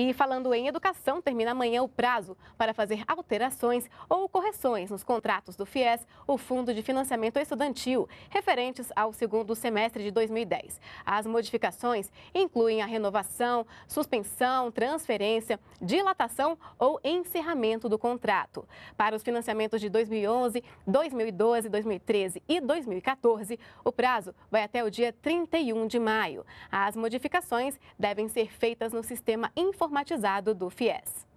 E falando em educação, termina amanhã o prazo para fazer alterações ou correções nos contratos do FIES, o Fundo de Financiamento Estudantil, referentes ao segundo semestre de 2010. As modificações incluem a renovação, suspensão, transferência, dilatação ou encerramento do contrato. Para os financiamentos de 2011, 2012, 2013 e 2014, o prazo vai até o dia 31 de maio. As modificações devem ser feitas no sistema informático normatizado do FIES.